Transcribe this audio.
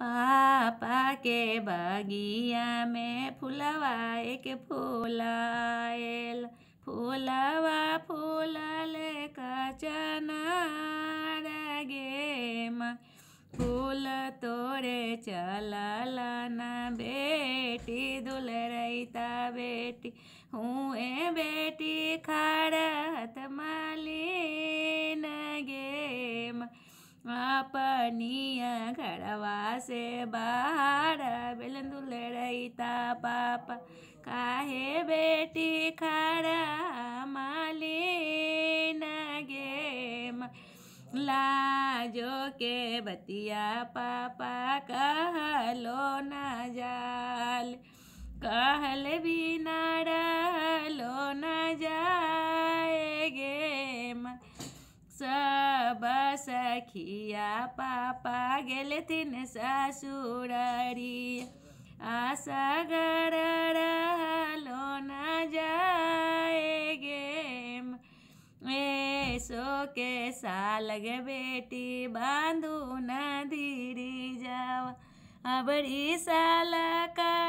पापा के बगिया में फुलवा एक फूलाएल फूलवा फूल लेकर चना गे माँ फूल तोरे चल न बेटी दुल रही बेटी हूँ बेटी खड़ा हथ माँ से बाहर बिलंदुल रहीता पापा काहे बेटी खड़ा माली नगे मा। लाजो के बतिया पापा कहलो न जाल कहल भी नारा सखिया पापा गेले थिन ससुररी आशा गर रहलो न जाएगे ए सो के सालग बेटी बांधू न धीरी जावा अबरी साल का